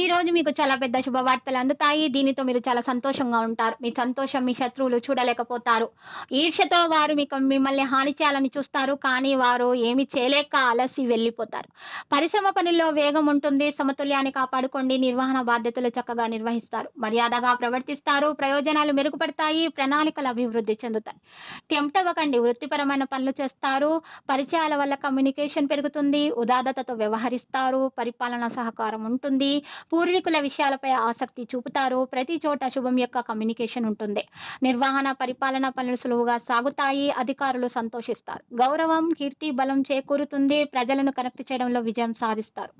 ఈ రోజు మీకు చాలా పెద్ద శుభవార్తలు అందుతాయి దీనితో మీరు చాలా సంతోషంగా ఉంటారు మీ సంతోషం మీ శత్రువులు చూడలేకపోతారు ఈర్ష్యతో వారు మీకు మిమ్మల్ని హాని చేయాలని చూస్తారు కానీ వారు ఏమి చేయలేక అలసి వెళ్ళిపోతారు పరిశ్రమ పనుల్లో వేగం ఉంటుంది సమతుల్యాన్ని కాపాడుకోండి నిర్వహణ బాధ్యతలు చక్కగా నిర్వహిస్తారు మర్యాదగా ప్రవర్తిస్తారు ప్రయోజనాలు మెరుగుపడతాయి ప్రణాళికలు అభివృద్ధి చెందుతాయి టెంప్ట్ వృత్తిపరమైన పనులు చేస్తారు పరిచయాల వల్ల కమ్యూనికేషన్ పెరుగుతుంది ఉదాదతతో వ్యవహరిస్తారు పరిపాలన సహకారం ఉంటుంది పూర్వీకుల విషయాలపై ఆసక్తి చూపుతారు ప్రతి చోట శుభం యొక్క కమ్యూనికేషన్ ఉంటుంది నిర్వహణ పరిపాలన పనులు సులువుగా సాగుతాయి అధికారులు సంతోషిస్తారు గౌరవం కీర్తి బలం చేకూరుతుంది ప్రజలను కనెక్ట్ చేయడంలో విజయం సాధిస్తారు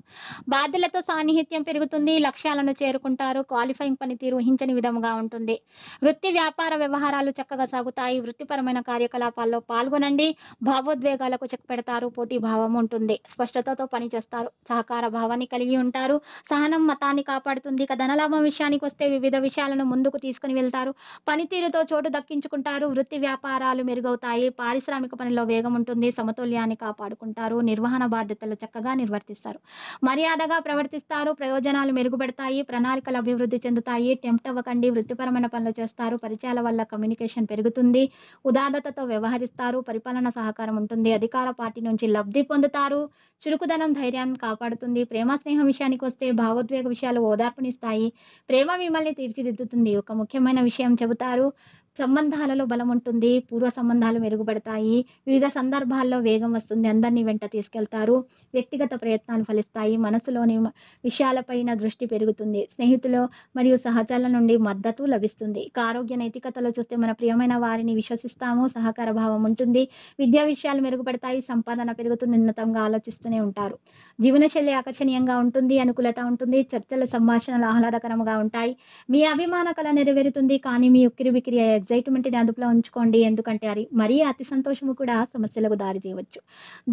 బాధ్యులతో సాన్నిహిత్యం పెరుగుతుంది లక్ష్యాలను చేరుకుంటారు క్వాలిఫైయింగ్ పనితీరు ఊహించని విధంగా ఉంటుంది వృత్తి వ్యాపార వ్యవహారాలు చక్కగా సాగుతాయి వృత్తిపరమైన కార్యకలాపాల్లో పాల్గొనండి భావోద్వేగాలకు చెక్ పెడతారు పోటీ భావం ఉంటుంది స్పష్టతతో పనిచేస్తారు సహకార భావాన్ని కలిగి ఉంటారు సహనం మతాన్ని కాపాడుతుంది ఇక ధనలాభం విషయానికి వస్తే వివిధ విషయాలను ముందుకు తీసుకుని వెళ్తారు పనితీరుతో చోటు దక్కించుకుంటారు వృత్తి వ్యాపారాలు మెరుగవుతాయి పారిశ్రామిక పనిలో వేగం ఉంటుంది సమతుల్యాన్ని కాపాడుకుంటారు నిర్వహణ బాధ్యతలు చక్కగా నిర్వర్తిస్తారు మర్యాదగా ప్రవర్తిస్తారు ప్రయోజనాలు మెరుగుపడతాయి ప్రణాళికలు అభివృద్ధి చెందుతాయి టెంప్ట్ అవ్వకండి వృత్తిపరమైన పనులు చేస్తారు పరిచయాల వల్ల కమ్యూనికేషన్ పెరుగుతుంది ఉదారతతో వ్యవహరిస్తారు పరిపాలన సహకారం ఉంటుంది అధికార పార్టీ నుంచి లబ్ధి పొందుతారు చురుకుదనం ధైర్యాన్ని కాపాడుతుంది ప్రేమ స్నేహం విషయానికి వస్తే భావోద్వేగ అనేక విషయాలు ఓదార్పునిస్తాయి ప్రేమ మిమ్మల్ని తీర్చిదిద్దుతుంది ఒక ముఖ్యమైన విషయం చెబుతారు సంబంధాలలో బలం ఉంటుంది పూర్వ సంబంధాలు మెరుగుపడతాయి వివిధ సందర్భాల్లో వేగం వస్తుంది అందరినీ వెంట తీసుకెళ్తారు వ్యక్తిగత ప్రయత్నాలు ఫలిస్తాయి మనసులోని విషయాలపైన దృష్టి పెరుగుతుంది స్నేహితులు మరియు సహచరుల నుండి మద్దతు లభిస్తుంది ఇక ఆరోగ్య నైతికతలో చూస్తే మన ప్రియమైన వారిని విశ్వసిస్తాము సహకార భావం ఉంటుంది విద్యా విషయాలు మెరుగుపడతాయి సంపాదన పెరుగుతుంది ఉన్నతంగా ఆలోచిస్తూనే ఉంటారు జీవనశైలి ఆకర్షణీయంగా ఉంటుంది అనుకూలత ఉంటుంది చర్చల సంభాషణలు ఆహ్లాదకరంగా ఉంటాయి మీ అభిమాన కళ నెరవేరుతుంది కానీ మీ ఉక్కిరి బిక్రి ని అదుపులో ఉంచుకోండి ఎందుకంటే అది మరీ అతి సంతోషము కూడా సమస్యలకు దారి తీయవచ్చు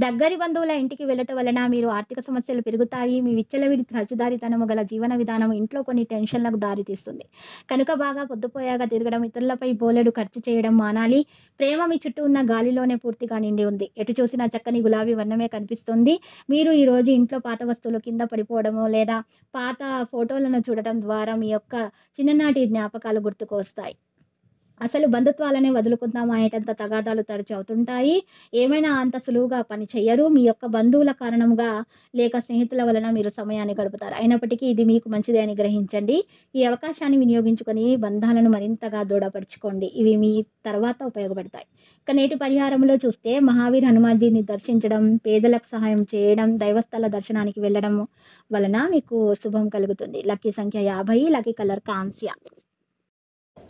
దగ్గరి బంధువుల ఇంటికి వెళ్ళటం వలన మీరు ఆర్థిక సమస్యలు పెరుగుతాయి మీ విడి ఖర్చుదారితనము గల జీవన విధానం ఇంట్లో కొన్ని టెన్షన్లకు దారితీస్తుంది కనుక బాగా పొద్దుపోయాక తిరగడం ఇతరులపై బోలెడు ఖర్చు చేయడం మానాలి ప్రేమ మీ చుట్టూ ఉన్న గాలిలోనే పూర్తిగా నిండి ఉంది ఎటు చూసినా చక్కని గులాబీ వర్ణమే కనిపిస్తుంది మీరు ఈరోజు ఇంట్లో పాత వస్తువులు కింద పడిపోవడము లేదా పాత ఫోటోలను చూడటం ద్వారా మీ యొక్క చిన్ననాటి జ్ఞాపకాలు గుర్తుకు వస్తాయి అసలు బంధుత్వాలనే వదులుకుందాం అనేటంత తగాదాలు తరచు అవుతుంటాయి ఏమైనా అంత సులువుగా పని చేయరు మీ యొక్క బంధువుల కారణంగా లేక స్నేహితుల వలన మీరు సమయాన్ని గడుపుతారు అయినప్పటికీ ఇది మీకు మంచిదే అని గ్రహించండి ఈ అవకాశాన్ని వినియోగించుకొని బంధాలను మరింతగా దృఢపరచుకోండి ఇవి మీ తర్వాత ఉపయోగపడతాయి ఇక నేటి పరిహారంలో చూస్తే మహావీర్ హనుమాన్జీని దర్శించడం పేదలకు సహాయం చేయడం దైవస్థల దర్శనానికి వెళ్ళడం వలన మీకు శుభం కలుగుతుంది లక్కీ సంఖ్య యాభై లక్కీ కలర్ కాంస్య